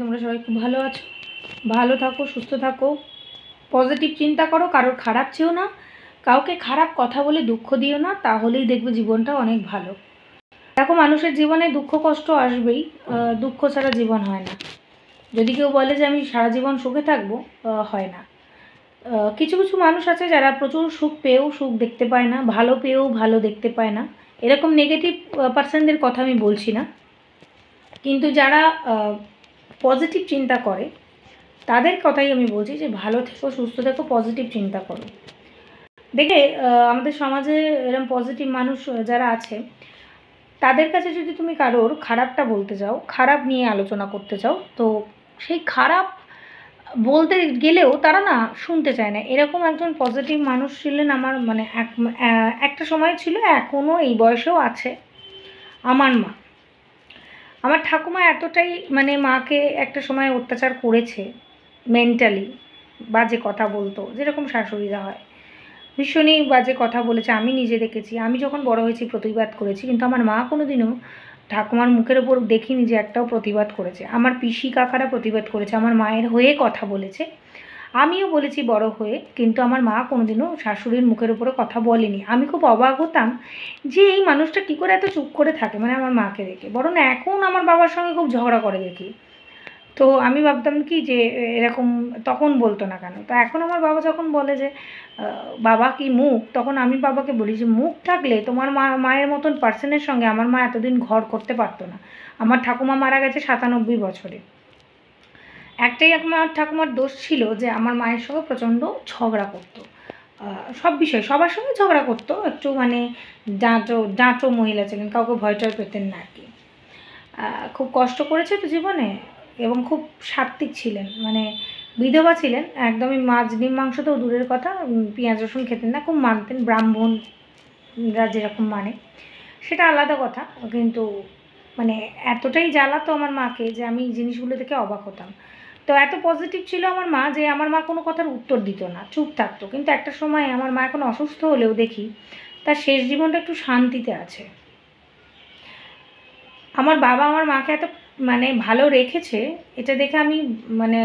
তোমরা সবাই খুব ভালো আছো ভালো থাকো সুস্থ থাকো পজিটিভ চিন্তা করো কারোর খারাপ চেয়েও না কাউকে খারাপ কথা বলে দুঃখ দিও না তাহলেই দেখবে জীবনটা অনেক ভালো দেখো মানুষের জীবনে দুঃখ কষ্ট আসবেই দুঃখ ছাড়া জীবন হয় না যদি কেউ বলে যে আমি সারা জীবন সুখে থাকবো হয় না কিছু কিছু মানুষ আছে যারা প্রচুর সুখ পেয়েও সুখ দেখতে পায় না ভালো পেয়েও ভালো দেখতে পায় না এরকম নেগেটিভ পার্সনদের কথা আমি বলছি না কিন্তু যারা পজিটিভ চিন্তা করে তাদের কথাই আমি বলছি যে ভালো থেকো সুস্থ থেকো পজিটিভ চিন্তা করো দেখে আমাদের সমাজে এরকম পজিটিভ মানুষ যারা আছে তাদের কাছে যদি তুমি কারোর খারাপটা বলতে চাও খারাপ নিয়ে আলোচনা করতে চাও তো সেই খারাপ বলতে গেলেও তারা না শুনতে চায় না এরকম একজন পজিটিভ মানুষ ছিলেন আমার মানে এক একটা সময় ছিল এখনও এই বয়সেও আছে আমার মা আমার ঠাকুমা এতটাই মানে মাকে একটা সময় অত্যাচার করেছে মেন্টালি বাজে কথা বলতো যেরকম শাশুড়িরা হয় ভীষণই বাজে কথা বলেছে আমি নিজে দেখেছি আমি যখন বড় হয়েছি প্রতিবাদ করেছি কিন্তু আমার মা কোনোদিনও ঠাকুমার মুখের ওপর দেখিনি যে একটাও প্রতিবাদ করেছে আমার পিসি কাকারা প্রতিবাদ করেছে আমার মায়ের হয়ে কথা বলেছে আমিও বলেছি বড় হয়ে কিন্তু আমার মা কোনোদিনও শাশুড়ির মুখের উপরে কথা বলেনি আমি খুব অবাক হতাম যে এই মানুষটা কী করে এত চুপ করে থাকে মানে আমার মাকে দেখে বরং এখন আমার বাবার সঙ্গে খুব ঝগড়া করে দেখি তো আমি ভাবতাম কি যে এরকম তখন বলতো না কেন তো এখন আমার বাবা যখন বলে যে বাবা কি মুখ তখন আমি বাবাকে বলি যে মুখ থাকলে তোমার মা মায়ের মতন পার্সনের সঙ্গে আমার মা এতদিন ঘর করতে পারতো না আমার ঠাকুমা মারা গেছে সাতানব্বই বছরে একটাই আমার ঠাকুমার দোষ ছিল যে আমার মায়ের সঙ্গে প্রচণ্ড ঝগড়া করতো সব বিষয়ে সবার সঙ্গে ঝগড়া করতো একটু মানে ডাঁটো ডাঁটো মহিলা ছিলেন কাউকে ভয়টয় পেতেন না আর কি খুব কষ্ট করেছে তো জীবনে এবং খুব সাত্বিক ছিলেন মানে বিধবা ছিলেন একদমই মাছ ডিম মাংস তো দূরের কথা পেঁয়াজ রসুন খেতেন না খুব মানতেন ব্রাহ্মণরা যেরকম মানে সেটা আলাদা কথা কিন্তু মানে এতটাই জ্বালাতো আমার মাকে যে আমি জিনিসগুলো থেকে অবাক হতাম তো এত পজিটিভ ছিল আমার মা যে আমার মা কোনো কথার উত্তর দিত না চুপ থাকতো কিন্তু একটা সময় আমার মা এখন অসুস্থ হলেও দেখি তার শেষ জীবনটা একটু শান্তিতে আছে আমার বাবা আমার মাকে এত মানে ভালো রেখেছে এটা দেখে আমি মানে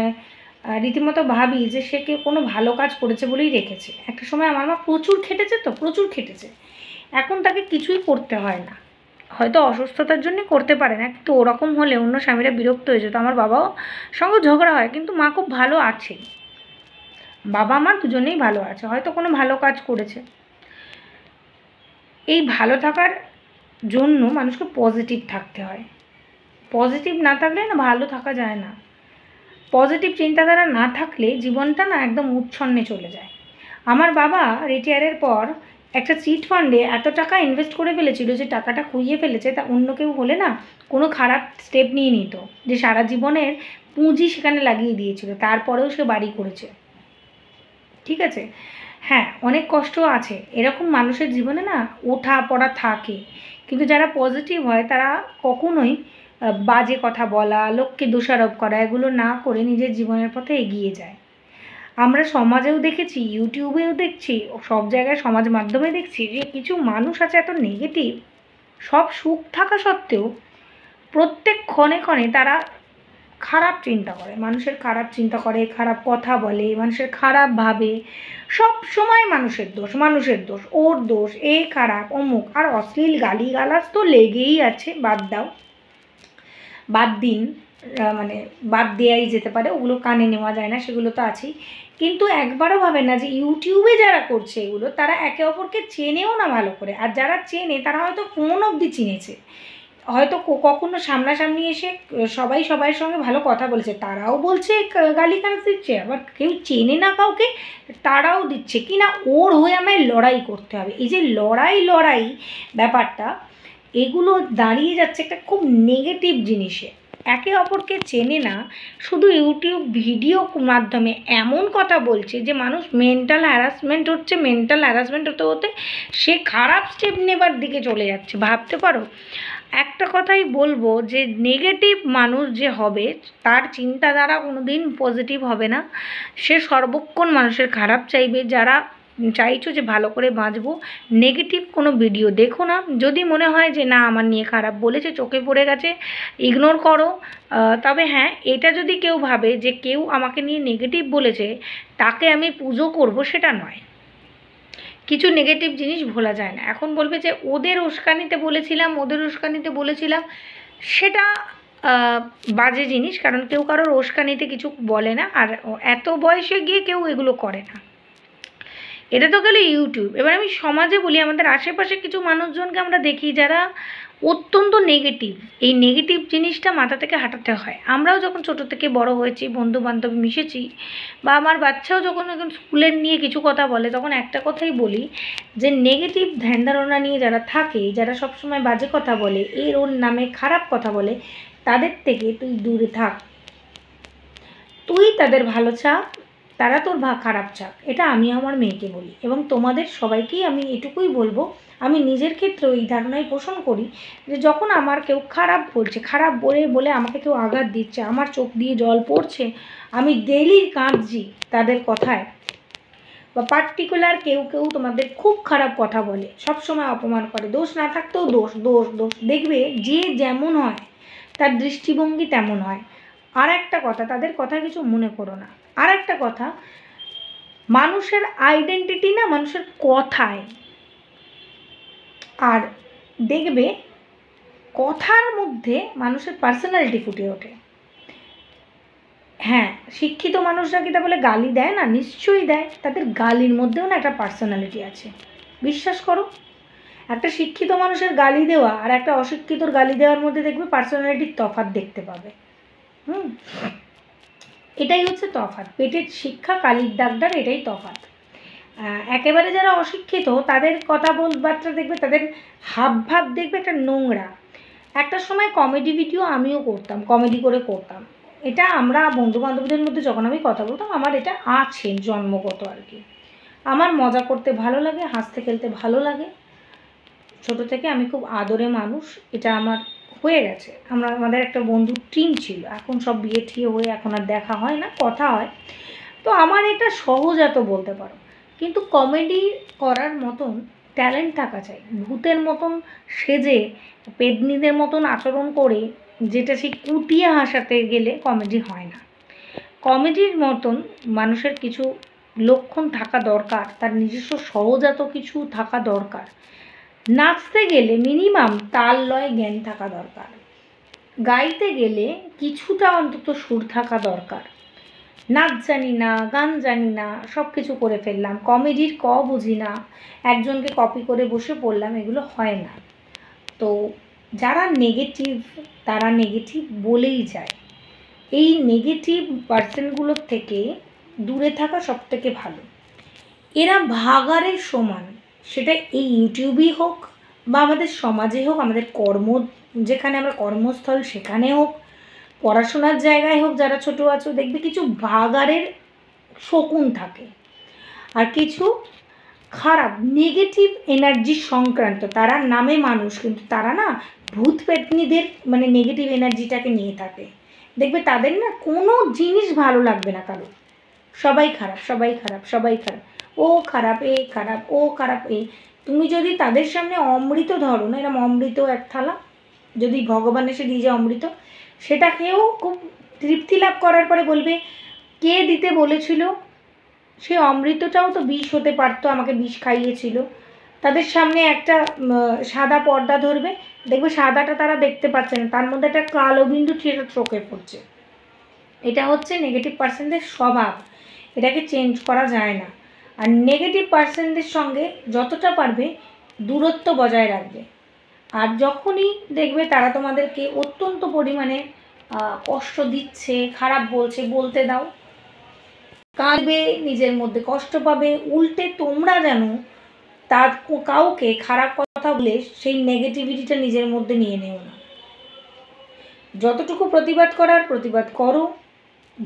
রীতিমতো ভাবি যে সে কেউ কোনো ভালো কাজ করেছে বলেই রেখেছে একটা সময় আমার মা প্রচুর খেটেছে তো প্রচুর খেটেছে এখন তাকে কিছুই করতে হয় না হয়তো অসুস্থতার জন্যই করতে পারে হ্যাঁ, না ওরকম হলে অন্য স্বামীরা বিরক্ত হয়ে যেত আমার বাবাও সঙ্গে ঝগড়া হয় কিন্তু মা খুব ভালো আছে বাবা মা দুজনেই ভালো আছে হয়তো কোনো ভালো কাজ করেছে এই ভালো থাকার জন্য মানুষকে পজিটিভ থাকতে হয় পজিটিভ না থাকলে না ভালো থাকা যায় না পজিটিভ চিন্তাধারা না থাকলে জীবনটা না একদম উচ্ছন্নে চলে যায় আমার বাবা রিটায়ারের পর একটা চিট ফান্ডে এত টাকা ইনভেস্ট করে ফেলেছিল যে টাকাটা খুইয়ে ফেলেছে তা অন্য কেউ হলে না কোনো খারাপ স্টেপ নিয়ে নিত যে সারা জীবনের পুঁজি সেখানে লাগিয়ে দিয়েছিল তারপরেও সে বাড়ি করেছে ঠিক আছে হ্যাঁ অনেক কষ্ট আছে এরকম মানুষের জীবনে না ওঠা পড়া থাকে কিন্তু যারা পজিটিভ হয় তারা কখনোই বাজে কথা বলা লোককে দোষারোপ করা এগুলো না করে নিজের জীবনের পথে এগিয়ে যায় আমরা সমাজেও দেখেছি ইউটিউবেও দেখছি সব জায়গায় সমাজ মাধ্যমে দেখছি যে কিছু মানুষ আছে এত নেগেটিভ সব সুখ থাকা সত্ত্বেও প্রত্যেক ক্ষণে ক্ষণে তারা খারাপ চিন্তা করে মানুষের খারাপ চিন্তা করে খারাপ কথা বলে মানুষের খারাপ ভাবে সব সময় মানুষের দোষ মানুষের দোষ ওর দোষ এ খারাপ অমুক আর অশ্লীল গালিগালাজ তো লেগেই আছে বাদ দাও বাদ দিন মানে বাদ দেওয়াই যেতে পারে ওগুলো কানে নেওয়া যায় না সেগুলো তো আছেই কিন্তু একবারও ভাবে না যে ইউটিউবে যারা করছে এগুলো তারা একে অপরকে চেনেও না ভালো করে আর যারা চেনে তারা হয়তো ফোন অবধি চিনেছে হয়তো কখনো সামনাসামনি এসে সবাই সবাই সঙ্গে ভালো কথা বলেছে তারাও বলছে গালিগালাজ দিচ্ছে আবার কেউ চেনে না কাউকে তারাও দিচ্ছে কি না ওর হয়ে আমায় লড়াই করতে হবে এই যে লড়াই লড়াই ব্যাপারটা এগুলো দাঁড়িয়ে যাচ্ছে একটা খুব নেগেটিভ জিনিসে একে অপরকে চেনে না শুধু ইউটিউব ভিডিও মাধ্যমে এমন কথা বলছে যে মানুষ মেন্টাল হ্যারাসমেন্ট হচ্ছে মেন্টাল হ্যারাসমেন্ট হতে হতে সে খারাপ স্টেপ নেবার দিকে চলে যাচ্ছে ভাবতে পারো একটা কথাই বলবো যে নেগেটিভ মানুষ যে হবে তার চিন্তাধারা কোনো দিন পজিটিভ হবে না সে সর্বক্ষণ মানুষের খারাপ চাইবে যারা চাইছো যে ভালো করে বাঁচবো নেগেটিভ কোনো ভিডিও দেখো না যদি মনে হয় যে না আমার নিয়ে খারাপ বলেছে চোখে পড়ে গেছে ইগনোর করো তবে হ্যাঁ এটা যদি কেউ ভাবে যে কেউ আমাকে নিয়ে নেগেটিভ বলেছে তাকে আমি পুজো করব সেটা নয় কিছু নেগেটিভ জিনিস ভোলা যায় না এখন বলবে যে ওদের উস্কানিতে বলেছিলাম ওদের উস্কানিতে বলেছিলাম সেটা বাজে জিনিস কারণ কেউ কারোর উস্কানিতে কিছু বলে না আর এত বয়সে গিয়ে কেউ এগুলো করে না এটা তো গেল ইউটিউব এবার আমি সমাজে বলি আমাদের আশেপাশে কিছু মানুষজনকে আমরা দেখি যারা অত্যন্ত নেগেটিভ এই নেগেটিভ জিনিসটা মাথা থেকে হাঁটাতে হয় আমরাও যখন ছোট থেকে বড় হয়েছি বন্ধু বান্ধব মিশেছি বা আমার বাচ্চাও যখন এখন স্কুলের নিয়ে কিছু কথা বলে তখন একটা কথাই বলি যে নেগেটিভ ধ্যান ধারণা নিয়ে যারা থাকে যারা সবসময় বাজে কথা বলে এর ওর নামে খারাপ কথা বলে তাদের থেকে তুই দূরে থাক তুই তাদের ভালো চা তারা তোর ভা খারাপ চাক এটা আমি আমার মেয়েকে বলি এবং তোমাদের সবাইকেই আমি এটুকুই বলবো আমি নিজের ক্ষেত্রেও এই ধারণাই পোষণ করি যে যখন আমার কেউ খারাপ বলছে খারাপ বলে বলে আমাকে কেউ আঘাত দিচ্ছে আমার চোখ দিয়ে জল পড়ছে আমি ডেলি কাঁদছি তাদের কথায় বা পার্টিকুলার কেউ কেউ তোমাদের খুব খারাপ কথা বলে সব সময় অপমান করে দোষ না থাকতেও দোষ দোষ দোষ দেখবে যে যেমন হয় তার দৃষ্টিভঙ্গি তেমন হয় আর একটা কথা তাদের কথা কিছু মনে করো না আর একটা কথা মানুষের আইডেন্টিটি না মানুষের কথায় আর দেখবে কথার মধ্যে মানুষের পার্সোনালিটি ফুটে ওঠে হ্যাঁ শিক্ষিত মানুষরা কি বলে গালি দেয় না নিশ্চয়ই দেয় তাদের গালির মধ্যেও না একটা পার্সোনালিটি আছে বিশ্বাস করো একটা শিক্ষিত মানুষের গালি দেওয়া আর একটা অশিক্ষিতর গালি দেওয়ার মধ্যে দেখবে পার্সোনালিটির তফাৎ দেখতে পাবে হুম এটাই হচ্ছে তফাৎ পেটের শিক্ষা কালির দাগদার এটাই তফাৎ একেবারে যারা অশিক্ষিত তাদের কথা বলবার্তা দেখবে তাদের হাব ভাব দেখবে একটা নোংরা একটা সময় কমেডি ভিডিও আমিও করতাম কমেডি করে করতাম এটা আমরা বন্ধু বান্ধবদের মধ্যে যখন আমি কথা বলতাম আমার এটা আছে জন্মগত আর কি আমার মজা করতে ভালো লাগে হাসতে খেলতে ভালো লাগে ছোট থেকে আমি খুব আদরে মানুষ এটা আমার হয়ে গেছে আমরা আমাদের একটা বন্ধুর টিম ছিল এখন সব বিয়ে ঠিয়ে হয়ে এখন আর দেখা হয় না কথা হয় তো আমার এটা সহজাত বলতে পারো কিন্তু কমেডি করার মতন ট্যালেন্ট থাকা চাই ভূতের মতন সেজে পেদনিদের মতন আচরণ করে যেটা সেই কুটিয়ে হাসাতে গেলে কমেডি হয় না কমেডির মতন মানুষের কিছু লক্ষণ থাকা দরকার তার নিজস্ব সহজাত কিছু থাকা দরকার নাচতে গেলে মিনিমাম তাল লয় জ্ঞান থাকা দরকার গাইতে গেলে কিছুটা অন্তত সুর থাকা দরকার নাচ জানি না গান জানি না সব কিছু করে ফেললাম কমেডির ক বুঝি না একজনকে কপি করে বসে পড়লাম এগুলো হয় না তো যারা নেগেটিভ তারা নেগেটিভ বলেই যায় এই নেগেটিভ পার্সেনগুলোর থেকে দূরে থাকা সবথেকে ভালো এরা ভাগারের সমান সেটা এই ইউটিউবই হোক বা আমাদের সমাজে হোক আমাদের কর্ম যেখানে আমরা কর্মস্থল সেখানে হোক পড়াশোনার জায়গায় হোক যারা ছোট আছো দেখবে কিছু ভাগারের শকুন থাকে আর কিছু খারাপ নেগেটিভ এনার্জি সংক্রান্ত তারা নামে মানুষ কিন্তু তারা না ভূত পেতনিদের মানে নেগেটিভ এনার্জিটাকে নিয়ে থাকে দেখবে তাদের না কোনো জিনিস ভালো লাগবে না কারো সবাই খারাপ সবাই খারাপ সবাই খারাপ ও খারাপ এ খারাপ ও খারাপ এ তুমি যদি তাদের সামনে অমৃত ধরো না এরম অমৃত এক থালা যদি ভগবান এসে দিয়ে যায় অমৃত সেটা খেয়েও খুব তৃপ্তি লাভ করার পরে বলবে কে দিতে বলেছিল সে অমৃতটাও তো বিষ হতে পারতো আমাকে বিষ খাইয়েছিল তাদের সামনে একটা সাদা পর্দা ধরবে দেখবে সাদাটা তারা দেখতে পাচ্ছে না তার মধ্যে একটা কালো বিন্দু সেটা চোখে পড়ছে এটা হচ্ছে নেগেটিভ পার্সেন্টের স্বভাব এটাকে চেঞ্জ করা যায় না আর নেগেটিভ পার্সেন্টের সঙ্গে যতটা পারবে দূরত্ব বজায় রাখবে আর যখনই দেখবে তারা তোমাদেরকে অত্যন্ত পরিমাণে কষ্ট দিচ্ছে খারাপ বলছে বলতে দাও কাঁদবে নিজের মধ্যে কষ্ট পাবে উল্টে তোমরা যেন তার কাউকে খারাপ কথা বলে সেই নেগেটিভিটিটা নিজের মধ্যে নিয়ে নেও না যতটুকু প্রতিবাদ করার প্রতিবাদ করো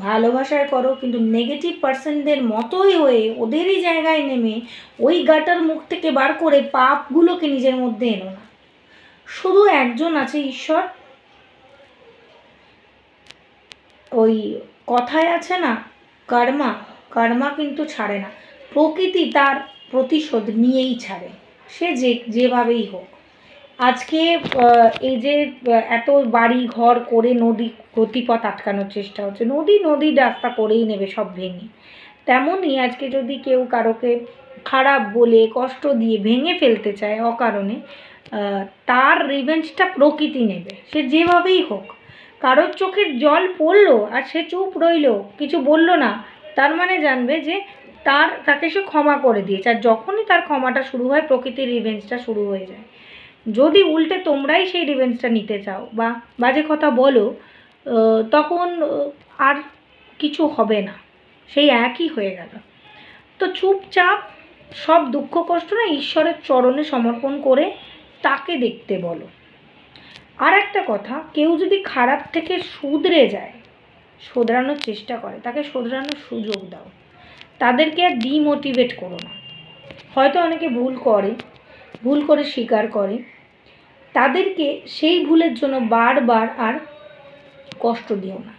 ভালোবাসায় করো কিন্তু নেগেটিভ পার্সনদের মতোই হয়ে ওদেরই জায়গায় নেমে ওই গাটার মুখ থেকে বার করে পাপগুলোকে নিজের মধ্যে এনো না শুধু একজন আছে ঈশ্বর ওই কথায় আছে না কর্মা কর্মা কিন্তু ছাড়ে না প্রকৃতি তার প্রতিশোধ নিয়েই ছাড়ে সে যে যেভাবেই হোক আজকে এই যে এত বাড়ি ঘর করে নদী গতিপথ আটকানোর চেষ্টা হচ্ছে নদী নদী রাস্তা করেই নেবে সব ভেঙে তেমনই আজকে যদি কেউ কারোকে খারাপ বলে কষ্ট দিয়ে ভেঙে ফেলতে চায় অকারণে তার রিভেঞ্জটা প্রকৃতি নেবে সে যেভাবেই হোক কারোর চোখের জল পড়লো আর সে চুপ রইল কিছু বলল না তার মানে জানবে যে তার তাকে সে ক্ষমা করে দিয়েছে আর যখনই তার ক্ষমাটা শুরু হয় প্রকৃতির রিভেঞ্জটা শুরু হয়ে যায় যদি উল্টে তোমরাই সেই রিভেঞ্জটা নিতে চাও বা বাজে কথা বলো তখন আর কিছু হবে না সেই একই হয়ে গেল তো চুপচাপ সব দুঃখ কষ্ট না ঈশ্বরের চরণে সমর্পণ করে তাকে দেখতে বলো আর একটা কথা কেউ যদি খারাপ থেকে শুধরে যায় শোধরানোর চেষ্টা করে তাকে শোধরানোর সুযোগ দাও তাদেরকে আর ডিমোটিভেট করো না হয়তো অনেকে ভুল করে ভুল করে স্বীকার করে তাদেরকে সেই ভুলের জন্য বারবার আর কষ্ট দিও না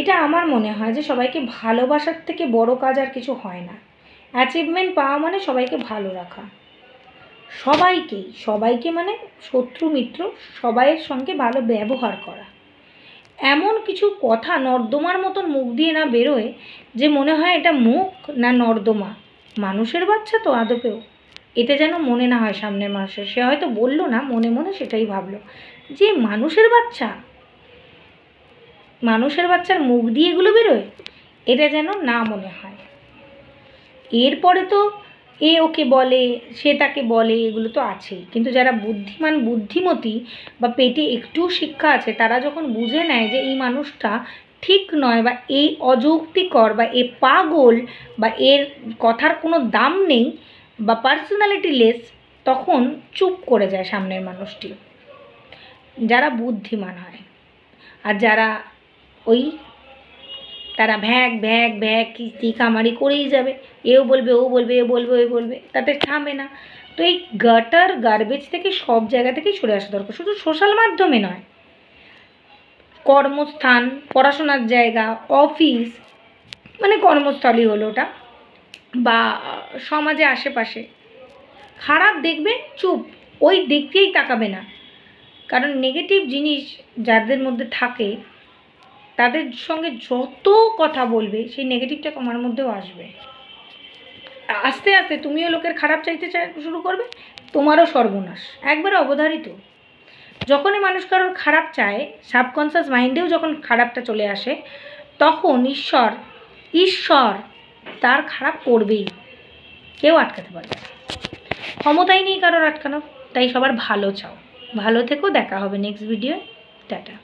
এটা আমার মনে হয় যে সবাইকে ভালোবাসার থেকে বড় কাজ আর কিছু হয় না অ্যাচিভমেন্ট পাওয়া মানে সবাইকে ভালো রাখা সবাইকেই সবাইকে মানে শত্রু মিত্র সবাইয়ের সঙ্গে ভালো ব্যবহার করা এমন কিছু কথা নর্দমার মতন মুখ দিয়ে না বেরোয় যে মনে হয় এটা মুখ না নর্দমা মানুষের বাচ্চা তো আদপেও এটা যেন মনে না হয় সামনের মাসে সে হয়তো বলল না মনে মনে সেটাই ভাবলো যে মানুষের বাচ্চা মানুষের বাচ্চার মুখ দিয়ে এগুলো বেরোয় এটা যেন না মনে হয় এরপরে তো এ ওকে বলে সে তাকে বলে এগুলো তো আছেই কিন্তু যারা বুদ্ধিমান বুদ্ধিমতী বা পেটে একটু শিক্ষা আছে তারা যখন বুঝে নেয় যে এই মানুষটা ঠিক নয় বা এই অযৌক্তিকর বা এ পাগল বা এর কথার কোনো দাম নেই বা পার্সোনালিটি লেস তখন চুপ করে যায় সামনের মানুষটি যারা বুদ্ধিমান হয় আর যারা ওই তারা ভ্যাগ ভ্যাগ ভ্যাগ কিস্তি কামারি করেই যাবে এও বলবে ও বলবে এ বলবে ওই বলবে তাতে থামে না তো এই গাটার গার্বেজ থেকে সব জায়গা থেকেই সরে আসা দরকার শুধু সোশ্যাল মাধ্যমে নয় কর্মস্থান পড়াশোনার জায়গা অফিস মানে কর্মস্থলই হলো ওটা বা সমাজে আশেপাশে খারাপ দেখবে চুপ ওই দিকেই তাকাবে না কারণ নেগেটিভ জিনিস যাদের মধ্যে থাকে তাদের সঙ্গে যত কথা বলবে সেই নেগেটিভটা তোমার মধ্যেও আসবে আস্তে আস্তে তুমিও লোকের খারাপ চাইতে শুরু করবে তোমারও সর্বনাশ একবারে অবধারিত যখনই মানুষ কারোর খারাপ চায় সাবকনসিয়াস মাইন্ডেও যখন খারাপটা চলে আসে তখন ঈশ্বর ঈশ্বর তার খারাপ করবেই কেউ আটকাতে পারবে ক্ষমতাই নেই কারোর আটকানো তাই সবার ভালো চাও ভালো থেকো দেখা হবে নেক্সট ভিডিও টাটা